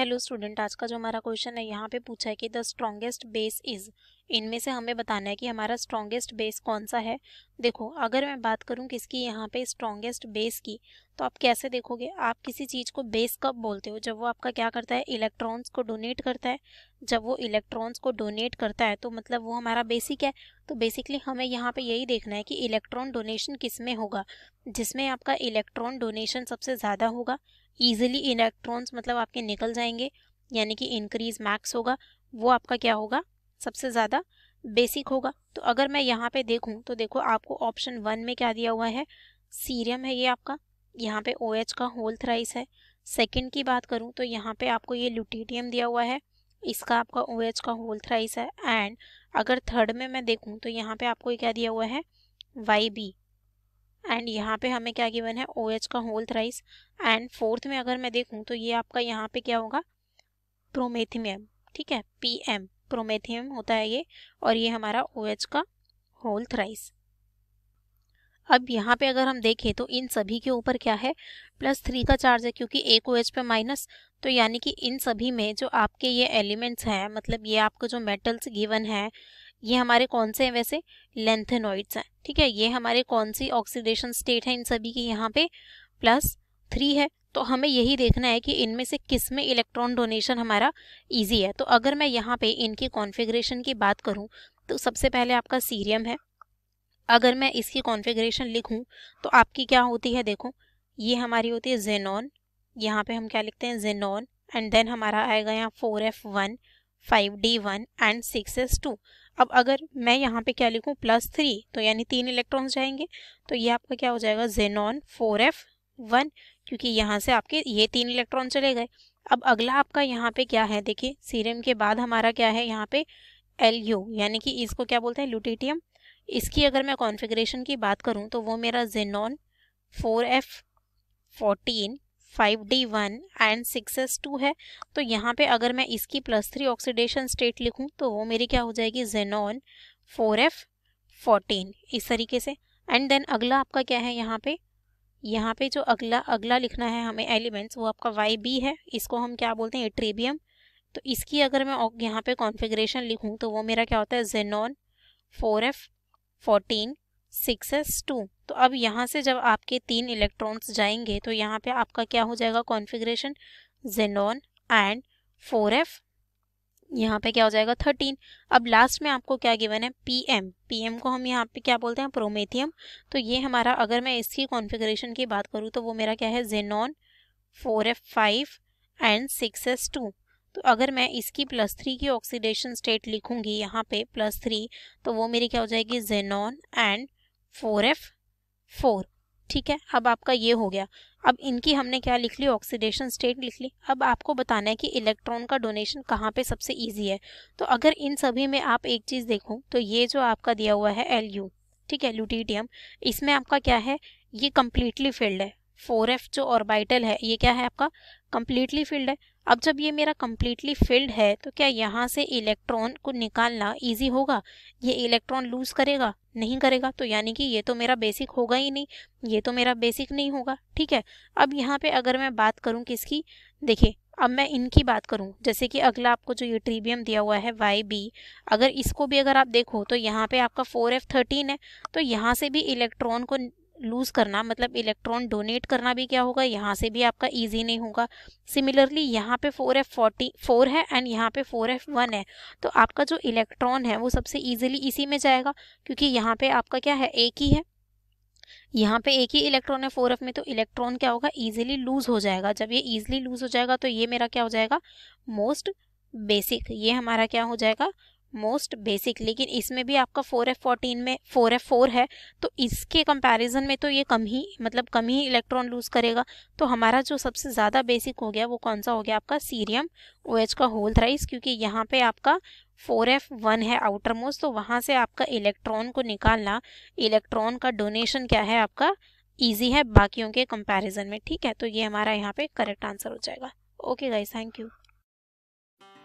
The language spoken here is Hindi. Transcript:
हेलो स्टूडेंट आज का जो हमारा क्वेश्चन है यहाँ पे पूछा है कि द स्ट्रॉन्गेस्ट बेस इज़ इनमें से हमें बताना है कि हमारा स्ट्रॉन्गेस्ट बेस कौन सा है देखो अगर मैं बात करूँ किसकी यहाँ पे स्ट्रॉन्गेस्ट बेस की तो आप कैसे देखोगे आप किसी चीज़ को बेस कब बोलते हो जब वो आपका क्या करता है इलेक्ट्रॉन्स को डोनेट करता है जब वो इलेक्ट्रॉन्स को डोनेट करता है तो मतलब वो हमारा बेसिक है तो बेसिकली हमें यहाँ पे यही देखना है कि इलेक्ट्रॉन डोनेशन किस में होगा जिसमें आपका इलेक्ट्रॉन डोनेशन सबसे ज़्यादा होगा ईजिली इलेक्ट्रॉन्स मतलब आपके निकल जाएंगे यानी कि इंक्रीज मैक्स होगा वो आपका क्या होगा सबसे ज़्यादा बेसिक होगा तो अगर मैं यहाँ पे देखूँ तो देखो आपको ऑप्शन वन में क्या दिया हुआ है सीरियम है ये आपका यहाँ पे ओ OH का होल थ्राइस है सेकंड की बात करूँ तो यहाँ पे आपको ये ल्यूटीटियम दिया हुआ है इसका आपका ओ OH का होल थ्राइस है एंड अगर थर्ड में मैं देखूँ तो यहाँ पर आपको क्या दिया हुआ है वाई बी एंड यहाँ पे हमें क्या गिवन है ओ OH का होल थ्राइस एंड फोर्थ में अगर मैं देखूँ तो ये आपका यहाँ पे क्या होगा प्रोमेथियम ठीक है पी एम प्रोमेथियम होता है ये और ये हमारा ओ OH का होल थ्राइस अब यहाँ पे अगर हम देखें तो इन सभी के ऊपर क्या है प्लस थ्री का चार्ज है क्योंकि एक ओ एच पे माइनस तो यानी कि इन सभी में जो आपके ये एलिमेंट्स हैं मतलब ये आपको जो मेटल्स गिवन है ये हमारे कौन से हैं वैसे लेंथेनॉइड्स हैं ठीक है ये हमारे कौन सी ऑक्सीडेशन स्टेट है इन सभी की यहाँ पे प्लस थ्री है तो हमें यही देखना है कि इनमें से किस में इलेक्ट्रॉन डोनेशन हमारा इजी है तो अगर मैं यहाँ पे इनकी कॉन्फ़िगरेशन की बात करूँ तो सबसे पहले आपका सीरियम है अगर मैं इसकी कॉन्फ़िगरेशन लिखूँ तो आपकी क्या होती है देखो ये हमारी होती है जेनॉन यहाँ पे हम क्या लिखते हैं जेनॉन एंड देन हमारा आएगा यहाँ four F one five D one and six S two अब अगर मैं यहाँ पे क्या लिखूँ प्लस थ्री तो यानी तीन इलेक्ट्रॉन्स जाएंगे तो ये आपका क्या हो जाएगा जेनॉन फोर एफ वन क्योंकि यहाँ से आपके ये तीन इलेक्ट्रॉन चले गए अब अगला आपका यहाँ पे क्या है देखिए सीरियम के बाद हमारा क्या है यहाँ पे एल यू यानी कि इसको क्या बोलते हैं लुटेटियम इसकी अगर मैं कॉन्फ़िगरेशन की बात करूँ तो वो मेरा xenon four F fourteen five D one and six S two है तो यहाँ पे अगर मैं इसकी प्लस थ्री ऑक्सीडेशन स्टेट लिखूँ तो वो मेरी क्या हो जाएगी जेनॉन फोर एफ फोर्टीन इस तरीके से एंड देन अगला आपका क्या है यहाँ पे यहाँ पे जो अगला अगला लिखना है हमें एलिमेंट्स वो आपका वाई बी है इसको हम क्या बोलते हैं एट्रेबियम तो इसकी अगर मैं यहाँ पे कॉन्फ़िगरेशन लिखूँ तो वो मेरा क्या होता है xenon four F fourteen six S two तो अब यहाँ से जब आपके तीन इलेक्ट्रॉन्स जाएंगे तो यहाँ पे आपका क्या हो जाएगा configuration xenon and four F यहाँ पे क्या हो जाएगा थर्टीन अब लास्ट में आपको क्या गिवन है पी एम को हम यहाँ पे क्या बोलते हैं प्रोमेथियम तो ये हमारा अगर मैं इसकी कॉन्फिग्रेशन की बात करूँ तो वो मेरा क्या है xenon four F five and six S two तो अगर मैं इसकी प्लस थ्री की ऑक्सीडेशन स्टेट लिखूंगी यहाँ पे प्लस थ्री तो वो मेरी क्या हो जाएगी xenon and four F four ठीक है अब आपका ये हो गया अब इनकी हमने क्या लिख ली ऑक्सीडेशन स्टेट लिख ली अब आपको बताना है कि इलेक्ट्रॉन का डोनेशन कहाँ पे सबसे इजी है तो अगर इन सभी में आप एक चीज़ देखो तो ये जो आपका दिया हुआ है एल यू ठीक है लूटीडियम इसमें आपका क्या है ये कम्प्लीटली फिल्ड है फोर एफ जो ऑर्बाइटल है ये क्या है आपका कम्प्लीटली फिल्ड है अब जब ये मेरा कम्प्लीटली फिल्ड है तो क्या यहाँ से इलेक्ट्रॉन को निकालना ईजी होगा ये इलेक्ट्रॉन लूज करेगा नहीं करेगा तो यानी कि ये तो मेरा बेसिक होगा ही नहीं ये तो मेरा बेसिक नहीं होगा ठीक है अब यहाँ पे अगर मैं बात करूँ किसकी देखिए अब मैं इनकी बात करूँ जैसे कि अगला आपको जो ये ट्रीबियम दिया हुआ है वाई बी अगर इसको भी अगर आप देखो तो यहाँ पे आपका फोर एफ थर्टीन है तो यहाँ से भी इलेक्ट्रॉन को लूज़ करना मतलब इलेक्ट्रॉन डोनेट करना भी क्या होगा यहाँ से भी आपका इजी नहीं होगा सिमिलरली यहाँ पे फोर एफ फोर्टी फोर है एंड यहाँ पे फोर एफ वन है तो आपका जो इलेक्ट्रॉन है वो सबसे ईजिली इसी में जाएगा क्योंकि यहाँ पे आपका क्या है एक ही है यहाँ पे एक ही इलेक्ट्रॉन है फोर एफ में तो इलेक्ट्रॉन क्या होगा ईजिली लूज हो जाएगा जब ये ईजिली लूज हो जाएगा तो ये मेरा क्या हो जाएगा मोस्ट बेसिक ये हमारा क्या हो जाएगा मोस्ट बेसिक लेकिन इसमें भी आपका फोर एफ फोर्टीन में फोर एफ फोर है तो इसके कंपैरिजन में तो ये कम ही मतलब कम ही इलेक्ट्रॉन लूज करेगा तो हमारा जो सबसे ज़्यादा बेसिक हो गया वो कौन सा हो गया आपका सीरियम ओ OH का होल थ्राइस क्योंकि यहाँ पे आपका फोर एफ वन है आउटर मोस्ट तो वहाँ से आपका इलेक्ट्रॉन को निकालना इलेक्ट्रॉन का डोनेशन क्या है आपका ईजी है बाकियों के कंपेरिजन में ठीक है तो ये हमारा यहाँ पे करेक्ट आंसर हो जाएगा ओके गाई थैंक यू